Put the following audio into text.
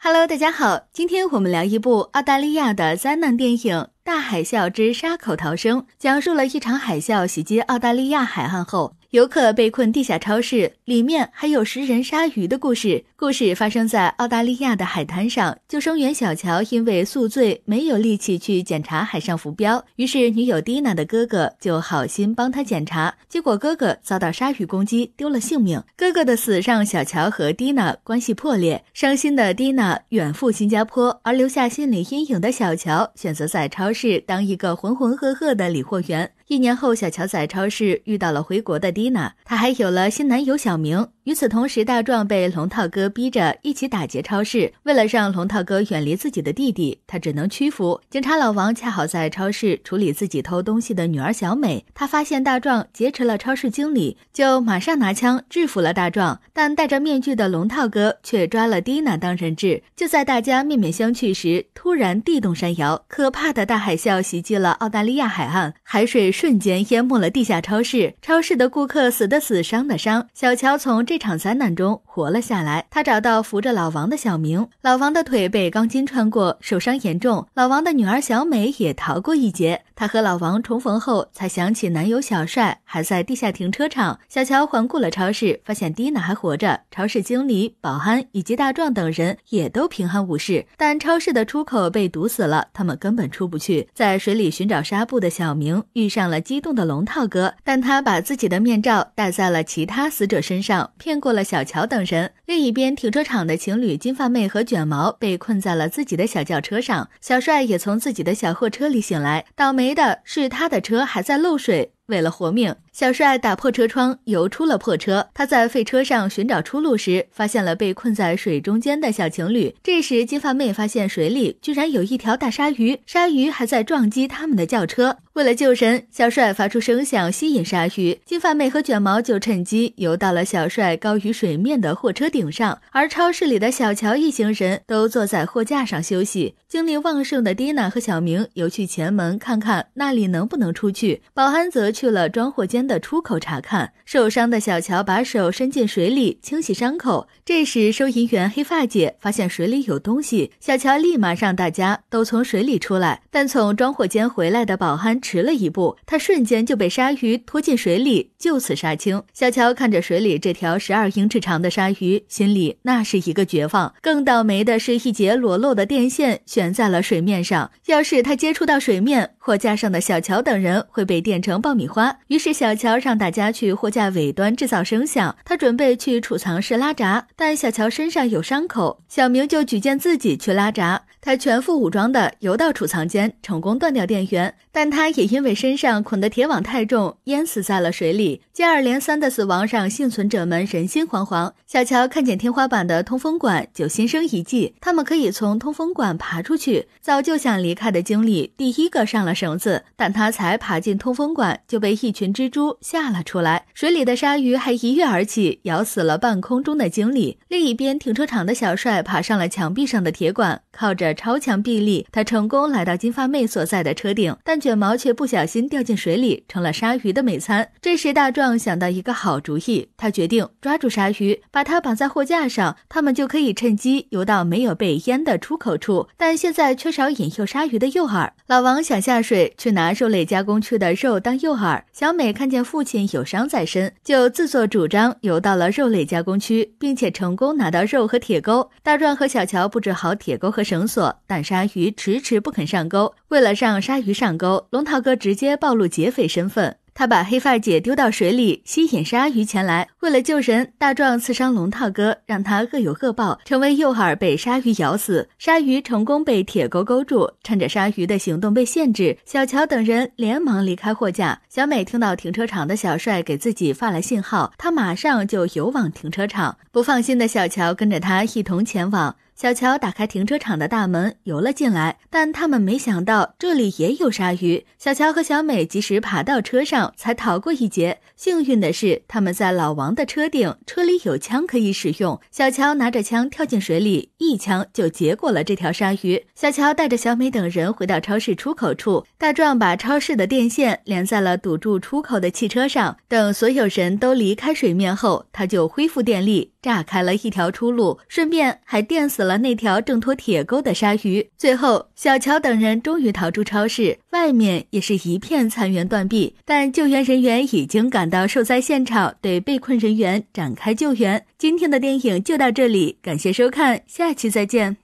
Hello，大家好，今天我们聊一部澳大利亚的灾难电影。大海啸之沙口逃生，讲述了一场海啸袭击澳大利亚海岸后，游客被困地下超市，里面还有食人鲨鱼的故事。故事发生在澳大利亚的海滩上，救生员小乔因为宿醉没有力气去检查海上浮标，于是女友蒂娜的哥哥就好心帮他检查，结果哥哥遭到鲨鱼攻击，丢了性命。哥哥的死让小乔和蒂娜关系破裂，伤心的蒂娜远赴新加坡，而留下心理阴影的小乔选择在超市。是当一个浑浑噩噩的理货员。一年后，小乔在超市遇到了回国的蒂娜，她还有了新男友小明。与此同时，大壮被龙套哥逼着一起打劫超市。为了让龙套哥远离自己的弟弟，他只能屈服。警察老王恰好在超市处理自己偷东西的女儿小美，他发现大壮劫持了超市经理，就马上拿枪制服了大壮。但戴着面具的龙套哥却抓了蒂娜当人质。就在大家面面相觑时，突然地动山摇，可怕的大海啸袭击了澳大利亚海岸，海水瞬间淹没了地下超市，超市的顾客死的死，伤的伤。小乔从这。一场灾难中活了下来，他找到扶着老王的小明，老王的腿被钢筋穿过，受伤严重。老王的女儿小美也逃过一劫。他和老王重逢后，才想起男友小帅还在地下停车场。小乔环顾了超市，发现蒂娜还活着，超市经理、保安以及大壮等人也都平安无事。但超市的出口被堵死了，他们根本出不去。在水里寻找纱布的小明遇上了激动的龙套哥，但他把自己的面罩戴在了其他死者身上。骗过了小乔等人。另一边，停车场的情侣金发妹和卷毛被困在了自己的小轿车上。小帅也从自己的小货车里醒来。倒霉的是，他的车还在漏水。为了活命，小帅打破车窗游出了破车。他在废车上寻找出路时，发现了被困在水中间的小情侣。这时，金发妹发现水里居然有一条大鲨鱼，鲨鱼还在撞击他们的轿车。为了救人，小帅发出声响吸引鲨鱼，金发妹和卷毛就趁机游到了小帅高于水面的货车顶上。而超市里的小乔一行人都坐在货架上休息。精力旺盛的蒂娜和小明游去前门看看那里能不能出去，保安则。去了装货间的出口查看受伤的小乔，把手伸进水里清洗伤口。这时，收银员黑发姐发现水里有东西，小乔立马让大家都从水里出来。但从装货间回来的保安迟了一步，他瞬间就被鲨鱼拖进水里，就此杀青。小乔看着水里这条十二英尺长的鲨鱼，心里那是一个绝望。更倒霉的是，一节裸露的电线悬在了水面上，要是他接触到水面。货架上的小乔等人会被电成爆米花，于是小乔让大家去货架尾端制造声响。他准备去储藏室拉闸，但小乔身上有伤口，小明就举荐自己去拉闸。他全副武装的游到储藏间，成功断掉电源。但他也因为身上捆的铁网太重，淹死在了水里。接二连三的死亡让幸存者们人心惶惶。小乔看见天花板的通风管就心生一计，他们可以从通风管爬出去。早就想离开的经理第一个上了绳子，但他才爬进通风管就被一群蜘蛛吓了出来。水里的鲨鱼还一跃而起，咬死了半空中的经理。另一边，停车场的小帅爬上了墙壁上的铁管，靠着超强臂力，他成功来到金发妹所在的车顶，但。卷毛却不小心掉进水里，成了鲨鱼的美餐。这时，大壮想到一个好主意，他决定抓住鲨鱼，把它绑在货架上，他们就可以趁机游到没有被淹的出口处。但现在缺少引诱鲨鱼的诱饵。老王想下水去拿肉类加工区的肉当诱饵。小美看见父亲有伤在身，就自作主张游到了肉类加工区，并且成功拿到肉和铁钩。大壮和小乔布置好铁钩和绳索，但鲨鱼迟迟不肯上钩。为了让鲨鱼上钩，龙套哥直接暴露劫匪身份。他把黑发姐丢到水里，吸引鲨鱼前来。为了救人，大壮刺伤龙套哥，让他恶有恶报，成为诱饵被鲨鱼咬死。鲨鱼成功被铁钩勾住，趁着鲨鱼的行动被限制，小乔等人连忙离开货架。小美听到停车场的小帅给自己发来信号，她马上就游往停车场。不放心的小乔跟着他一同前往。小乔打开停车场的大门，游了进来。但他们没想到这里也有鲨鱼。小乔和小美及时爬到车上，才逃过一劫。幸运的是，他们在老王的车顶，车里有枪可以使用。小乔拿着枪跳进水里，一枪就结果了这条鲨鱼。小乔带着小美等人回到超市出口处。大壮把超市的电线连在了堵住出口的汽车上。等所有人都离开水面后，他就恢复电力，炸开了一条出路，顺便还电死了。了那条挣脱铁钩的鲨鱼，最后小乔等人终于逃出超市，外面也是一片残垣断壁，但救援人员已经赶到受灾现场，对被困人员展开救援。今天的电影就到这里，感谢收看，下期再见。